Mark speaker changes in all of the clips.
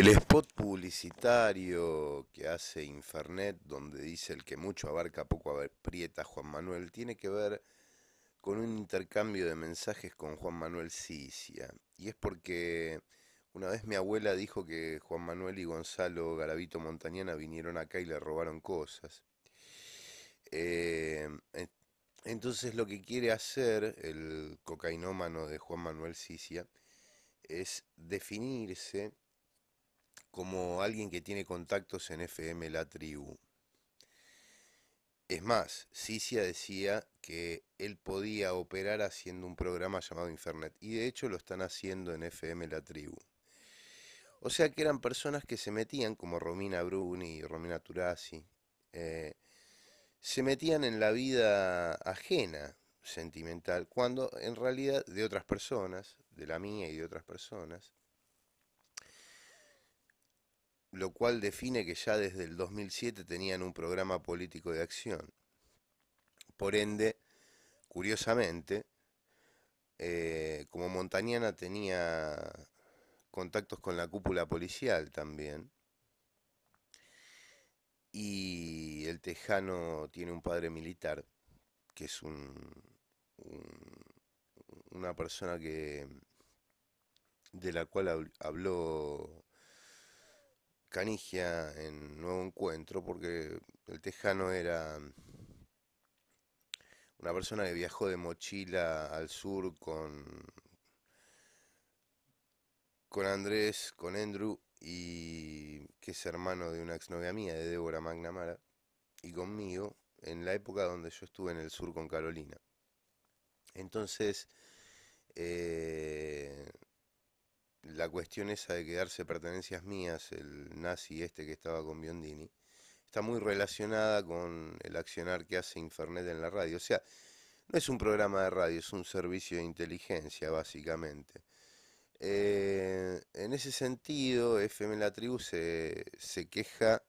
Speaker 1: El spot publicitario que hace Infernet, donde dice el que mucho abarca poco aprieta Juan Manuel, tiene que ver con un intercambio de mensajes con Juan Manuel Sicia. Y es porque una vez mi abuela dijo que Juan Manuel y Gonzalo Garavito Montañana vinieron acá y le robaron cosas. Eh, entonces lo que quiere hacer el cocainómano de Juan Manuel Sicia es definirse como alguien que tiene contactos en FM La Tribu. Es más, Cicia decía que él podía operar haciendo un programa llamado Internet y de hecho lo están haciendo en FM La Tribu. O sea que eran personas que se metían, como Romina Bruni y Romina Turasi, eh, se metían en la vida ajena, sentimental, cuando en realidad de otras personas, de la mía y de otras personas, lo cual define que ya desde el 2007 tenían un programa político de acción. Por ende, curiosamente, eh, como Montañana tenía contactos con la cúpula policial también, y el Tejano tiene un padre militar, que es una persona que de la cual habló Canigia en Nuevo Encuentro, porque el tejano era mm, una persona que viajó de mochila al sur con, con Andrés, con Andrew, y que es hermano de una exnovia mía, de Débora Magnamara, y conmigo, en la época donde yo estuve en el sur con Carolina. Entonces, eh, la cuestión esa de quedarse pertenencias mías, el nazi este que estaba con Biondini, está muy relacionada con el accionar que hace Infernet en la radio. O sea, no es un programa de radio, es un servicio de inteligencia, básicamente. Eh, en ese sentido, FM La Tribu se queja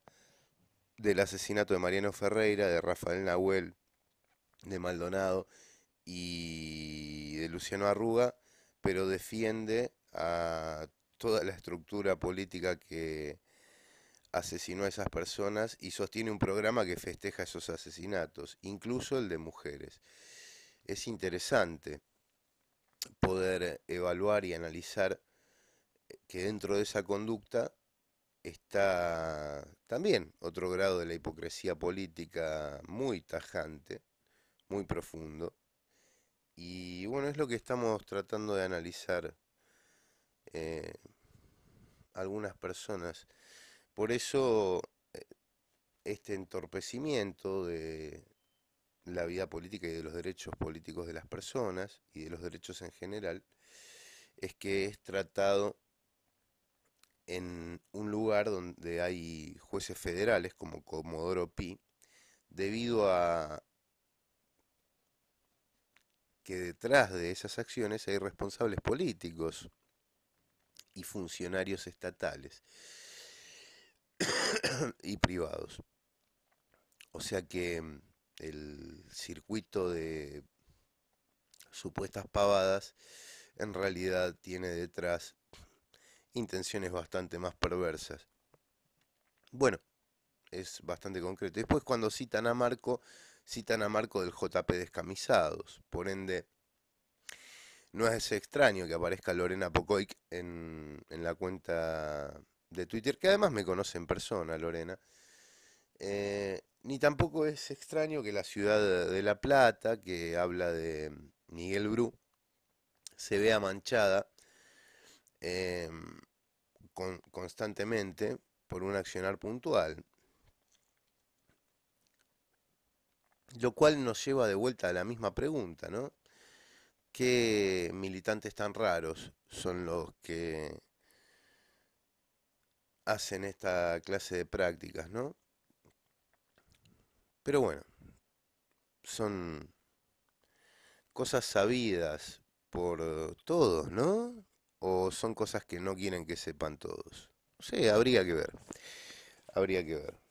Speaker 1: del asesinato de Mariano Ferreira, de Rafael Nahuel, de Maldonado y de Luciano Arruga, pero defiende a toda la estructura política que asesinó a esas personas y sostiene un programa que festeja esos asesinatos, incluso el de mujeres. Es interesante poder evaluar y analizar que dentro de esa conducta está también otro grado de la hipocresía política muy tajante, muy profundo. Y bueno, es lo que estamos tratando de analizar eh, algunas personas. Por eso eh, este entorpecimiento de la vida política y de los derechos políticos de las personas y de los derechos en general es que es tratado en un lugar donde hay jueces federales como Comodoro Pi debido a que detrás de esas acciones hay responsables políticos y funcionarios estatales y privados. O sea que mm, el circuito de supuestas pavadas en realidad tiene detrás intenciones bastante más perversas. Bueno, es bastante concreto. Después cuando citan a Marco, citan a Marco del JP Descamisados. Por ende, no es extraño que aparezca Lorena Pocoy en, la cuenta de Twitter, que además me conoce en persona, Lorena. Eh, ni tampoco es extraño que la ciudad de La Plata, que habla de Miguel Bru, se vea manchada em, constantemente por un accionar puntual. Lo cual nos lleva de vuelta a la misma pregunta, ¿no? Qué militantes tan raros son los que hacen esta clase de prácticas, ¿no? Pero bueno, son cosas sabidas por todos, ¿no? O son cosas que no quieren que sepan todos. Sí, habría que ver. Habría que ver.